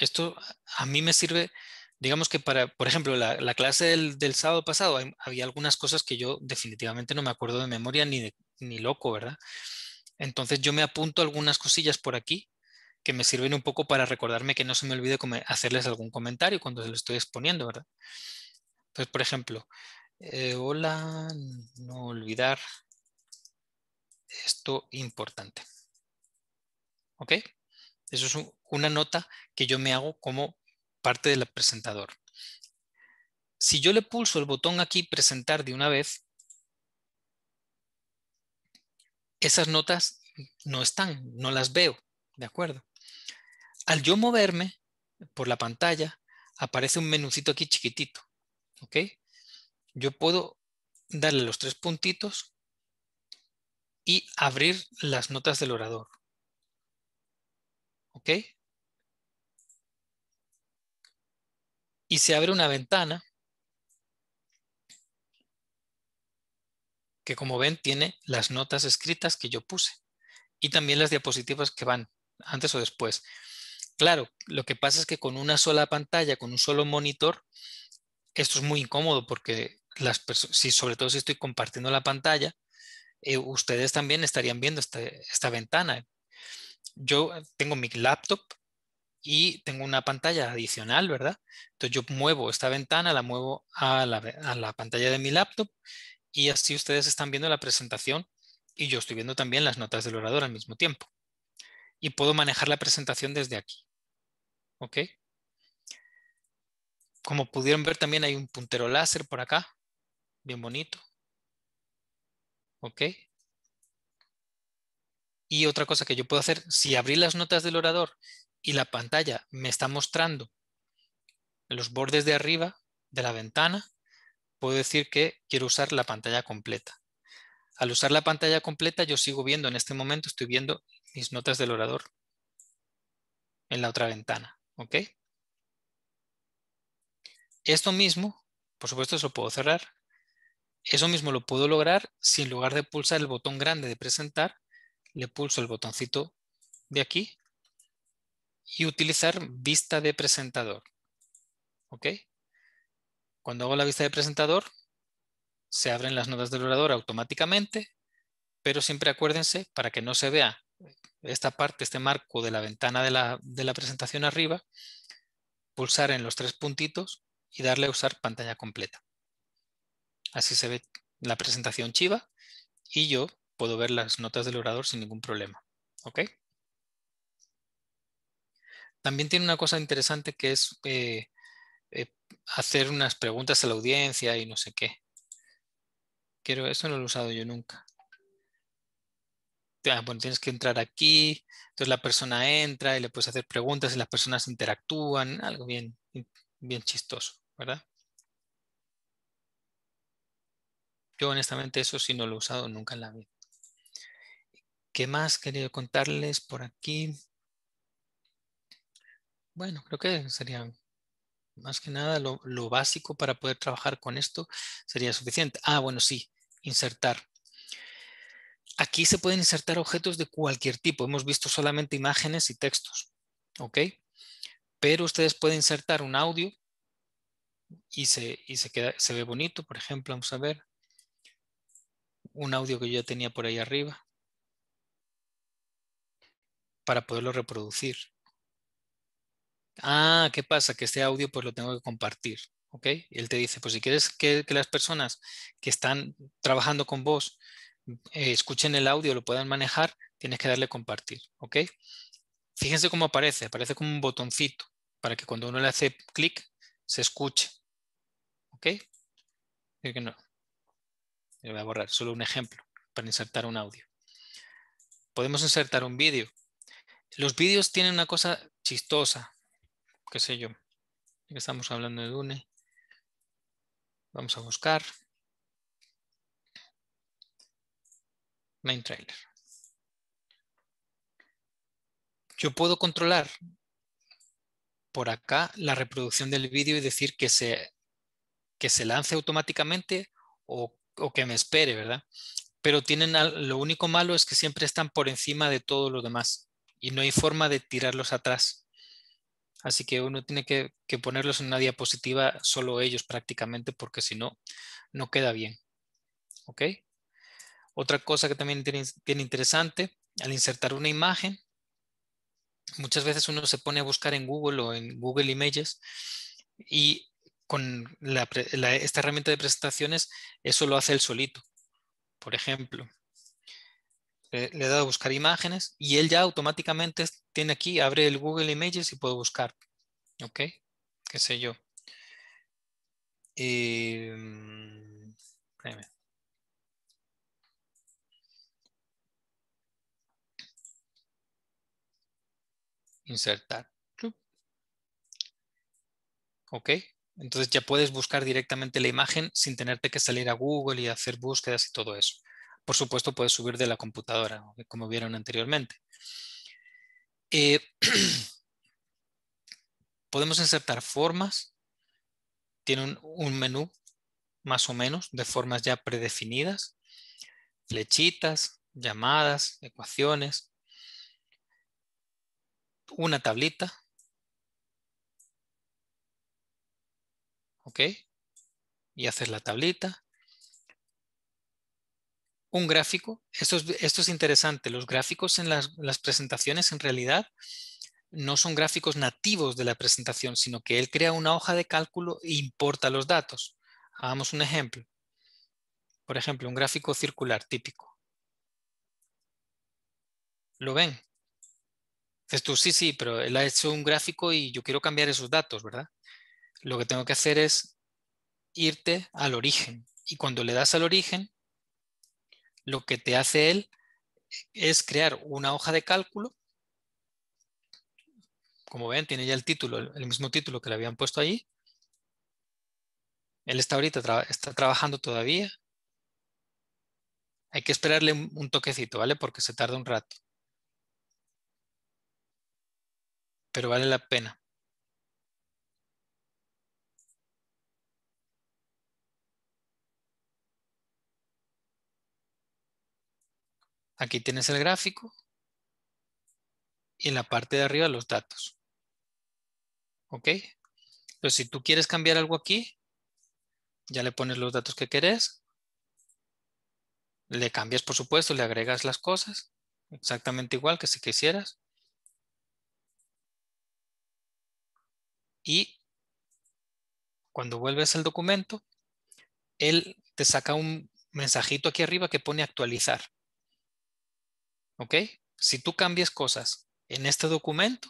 Esto a mí me sirve, digamos que para, por ejemplo, la, clase del, sábado pasado había algunas cosas que yo definitivamente no me acuerdo de memoria ni, ni loco, ¿verdad? Entonces yo me apunto algunas cosillas por aquí que me sirven un poco para recordarme que no se me olvide hacerles algún comentario cuando se lo estoy exponiendo, ¿verdad? Entonces, pues, por ejemplo, eh, hola, no olvidar esto importante. ¿Ok? Eso es una nota que yo me hago como parte del presentador. Si yo le pulso el botón aquí presentar de una vez, esas notas no están, no las veo, ¿de acuerdo? Al yo moverme por la pantalla, aparece un menucito aquí chiquitito, ¿ok? Yo puedo darle los tres puntitos y abrir las notas del orador, ¿ok? Y se abre una ventana que como ven tiene las notas escritas que yo puse y también las diapositivas que van antes o después. Claro, lo que pasa es que con una sola pantalla, con un solo monitor, esto es muy incómodo porque las si, sobre todo si estoy compartiendo la pantalla, eh, ustedes también estarían viendo este, esta ventana. Yo eh, tengo mi laptop y tengo una pantalla adicional, ¿verdad? Entonces yo muevo esta ventana, la muevo a la, a la pantalla de mi laptop y así ustedes están viendo la presentación y yo estoy viendo también las notas del orador al mismo tiempo. Y puedo manejar la presentación desde aquí. ¿Ok? Como pudieron ver también hay un puntero láser por acá. Bien bonito. ¿Ok? Y otra cosa que yo puedo hacer, si abrí las notas del orador y la pantalla me está mostrando los bordes de arriba de la ventana, puedo decir que quiero usar la pantalla completa. Al usar la pantalla completa yo sigo viendo, en este momento estoy viendo mis notas del orador en la otra ventana. ¿ok? Esto mismo, por supuesto, eso puedo cerrar. Eso mismo lo puedo lograr si en lugar de pulsar el botón grande de presentar, le pulso el botoncito de aquí y utilizar vista de presentador. ¿Ok? Cuando hago la vista de presentador, se abren las notas del orador automáticamente, pero siempre acuérdense para que no se vea esta parte, este marco de la ventana de la, presentación arriba, pulsar en los tres puntitos y darle a usar pantalla completa. Así se ve la presentación chiva y yo puedo ver las notas del orador sin ningún problema. ¿Ok? También tiene una cosa interesante que es eh, hacer unas preguntas a la audiencia y no sé qué. Quiero, eso no lo he usado yo nunca. Ah, bueno, tienes que entrar aquí, entonces la persona entra y le puedes hacer preguntas y las personas interactúan, algo bien, bien chistoso, ¿verdad? Yo honestamente eso sí no lo he usado nunca en la vida. ¿Qué más quería contarles por aquí? Bueno, creo que serían más que nada lo, básico para poder trabajar con esto sería suficiente. Ah, bueno, sí, insertar. Aquí se pueden insertar objetos de cualquier tipo. Hemos visto solamente imágenes y textos. ¿Ok? Pero ustedes pueden insertar un audio y se, y queda, se ve bonito. Por ejemplo, vamos a ver un audio que yo ya tenía por ahí arriba para poderlo reproducir ah, ¿qué pasa? Que este audio pues lo tengo que compartir. ¿Ok? Y él te dice, pues si quieres que, las personas que están trabajando con vos eh, escuchen el audio, lo puedan manejar, tienes que darle compartir. ¿Ok? Fíjense cómo aparece. Aparece como un botoncito para que cuando uno le hace clic se escuche. ¿Ok? que no. voy a borrar solo un ejemplo para insertar un audio. Podemos insertar un vídeo. Los vídeos tienen una cosa chistosa qué sé yo, estamos hablando de Dune. Vamos a buscar main trailer. Yo puedo controlar por acá la reproducción del vídeo y decir que se, que se lance automáticamente o, que me espere, ¿verdad? Pero tienen lo único malo es que siempre están por encima de todo lo demás y no hay forma de tirarlos atrás. Así que uno tiene que, ponerlos en una diapositiva solo ellos prácticamente porque si no, no queda bien. ¿Ok? Otra cosa que también tiene, interesante, al insertar una imagen, muchas veces uno se pone a buscar en Google o en Google Images y con esta herramienta de presentaciones eso lo hace él solito. Por ejemplo, eh, le, he da a buscar imágenes y él ya automáticamente tiene aquí, abre el Google Images y puedo buscar. ¿Ok? ¿Qué sé yo? Em, Insertar. ¿Ok? Entonces ya puedes buscar directamente la imagen sin tenerte que salir a Google y hacer búsquedas y todo eso. Por supuesto, puedes subir de la computadora, como vieron anteriormente. Eh, podemos insertar formas. Tiene un menú, más o menos, de formas ya predefinidas. Flechitas, llamadas, ecuaciones. Una tablita. ¿Ok? Y haces la tablita un gráfico. Esto es, interesante. Los gráficos en las, las, presentaciones en realidad no son gráficos nativos de la presentación, sino que él crea una hoja de cálculo e importa los datos. Hagamos un ejemplo. Por ejemplo, un gráfico circular típico. ¿Lo ven? Dices sí, sí, pero él ha hecho un gráfico y yo quiero cambiar esos datos, ¿verdad? Lo que tengo que hacer es irte al origen. Y cuando le das al origen, lo que te hace él es crear una hoja de cálculo. Como ven, tiene ya el título, el mismo título que le habían puesto allí. Él está ahorita, está trabajando todavía. Hay que esperarle un toquecito, ¿vale? Porque se tarda un rato. Pero vale la pena. Aquí tienes el gráfico y en la parte de arriba los datos. ¿Ok? Entonces, si tú quieres cambiar algo aquí, ya le pones los datos que querés, le cambias, por supuesto, le agregas las cosas, exactamente igual que si quisieras. Y cuando vuelves al documento, él te saca un mensajito aquí arriba que pone actualizar. Si tú cambias cosas en este documento,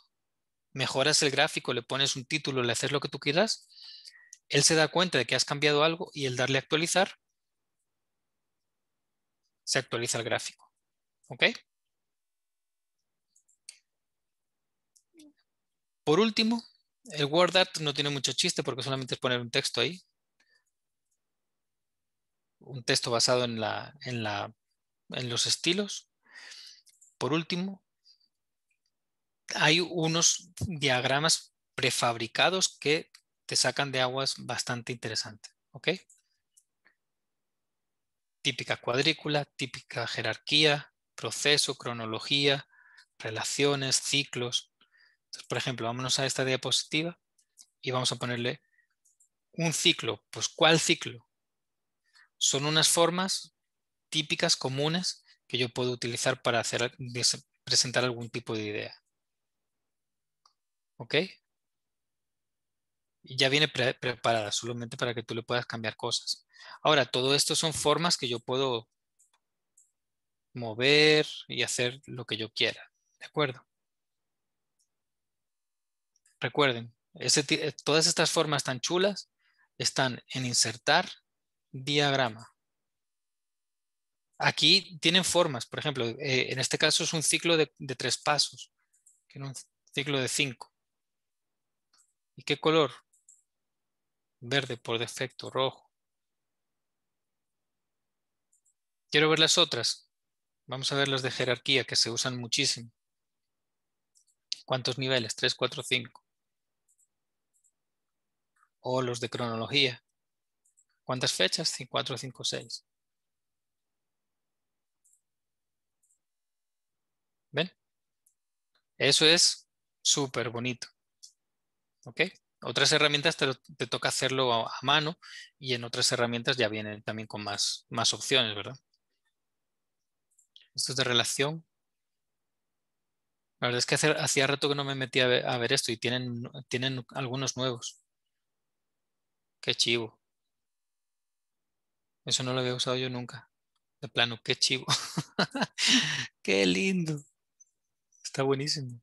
mejoras el gráfico, le pones un título, le haces lo que tú quieras, él se da cuenta de que has cambiado algo y el darle a actualizar, se actualiza el gráfico. Por último, el WordArt no tiene mucho chiste porque solamente es poner un texto ahí. Un texto basado en los estilos. Por último, hay unos diagramas prefabricados que te sacan de aguas bastante interesantes. ¿ok? Típica cuadrícula, típica jerarquía, proceso, cronología, relaciones, ciclos. por ejemplo, vámonos a esta diapositiva y vamos a ponerle un ciclo. Pues, ¿cuál ciclo? Son unas formas típicas, comunes, que yo puedo utilizar para hacer, presentar algún tipo de idea. ¿Ok? Ya viene preparada solamente para que tú le puedas cambiar cosas. Ahora, todo esto son formas que yo puedo mover y hacer lo que yo quiera. ¿De acuerdo? Recuerden, eh, todas estas formas tan chulas están en insertar diagrama. Aquí tienen formas, por ejemplo, eh, en este caso es un ciclo de, tres pasos, que un ciclo de cinco. ¿Y qué color? Verde por defecto, rojo. Quiero ver las otras. Vamos a ver las de jerarquía, que se usan muchísimo. ¿Cuántos niveles? 3, 4, 5. O los de cronología. ¿Cuántas fechas? 4, 5, 6. ¿Ven? Eso es súper bonito. ¿Ok? Otras herramientas te, toca hacerlo a, mano y en otras herramientas ya vienen también con más, más opciones, ¿verdad? Esto es de relación. La verdad es que hacía rato que no me metía a, ver, esto y tienen, tienen algunos nuevos. Qué chivo. Eso no lo había usado yo nunca. De plano, qué chivo. qué lindo. Está buenísimo.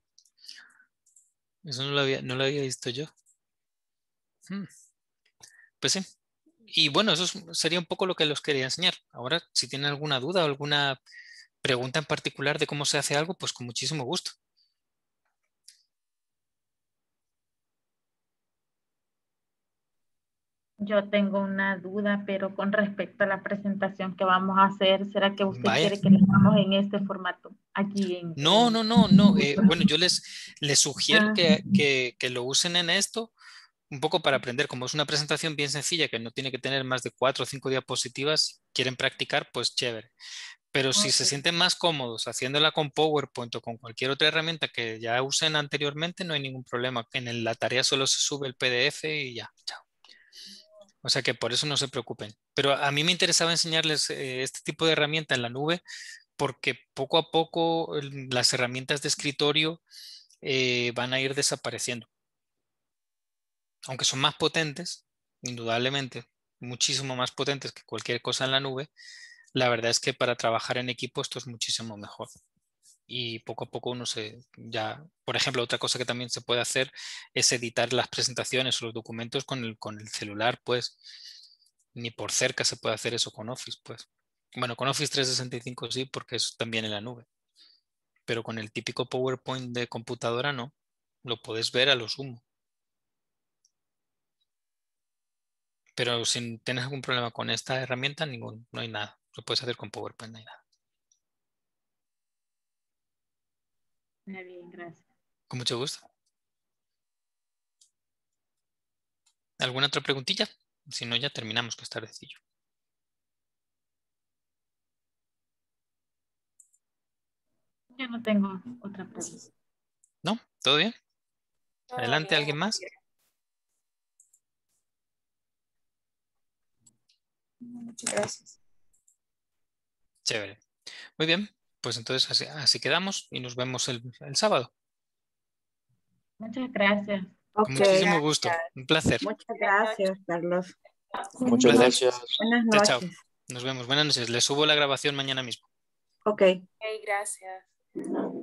Eso no lo había, no había visto yo. Hmm. Pues sí. Y bueno, eso sería un poco lo que los quería enseñar. Ahora, si tienen alguna duda o alguna pregunta en particular de cómo se hace algo, pues con muchísimo gusto. Yo tengo una duda, pero con respecto a la presentación que vamos a hacer, ¿será que usted quiere que lo hagamos en este formato? aquí No, no, no, no. Eh, bueno, yo les, les sugiero ah. que, lo usen en esto un poco para aprender. Como es una presentación bien sencilla, que no tiene que tener más de cuatro o cinco diapositivas, quieren practicar, pues chévere. Pero si se sienten más cómodos haciéndola con PowerPoint o con cualquier otra herramienta que ya usen anteriormente, no hay ningún problema. En la tarea solo se sube el PDF y ya, chao. O sea que por eso no se preocupen. Pero a mí me interesaba enseñarles eh, este tipo de herramienta en la nube porque poco a poco las herramientas de escritorio eh, van a ir desapareciendo. Aunque son más potentes, indudablemente, muchísimo más potentes que cualquier cosa en la nube, la verdad es que para trabajar en equipo esto es muchísimo mejor. Y poco a poco uno se ya, por ejemplo, otra cosa que también se puede hacer es editar las presentaciones o los documentos con el, con el celular, pues ni por cerca se puede hacer eso con Office, pues. Bueno, con Office 365 sí, porque es también en la nube. Pero con el típico PowerPoint de computadora no. Lo puedes ver a lo sumo. Pero si tienes algún problema con esta herramienta, ningún, no hay nada. Lo puedes hacer con PowerPoint, no hay nada. Muy bien, gracias. Con mucho gusto. ¿Alguna otra preguntilla? Si no, ya terminamos, que es tardecillo. no tengo otra pregunta. ¿No? ¿Todo bien? Adelante, ¿alguien más? Muchas gracias. Chévere. Muy bien, pues entonces así, quedamos y nos vemos el, sábado. Muchas gracias. Muchísimo gusto. Un placer. Muchas gracias, Carlos. Muchas gracias. Chao, Nos vemos. Buenas noches. Les subo la grabación mañana mismo. Ok. gracias. No.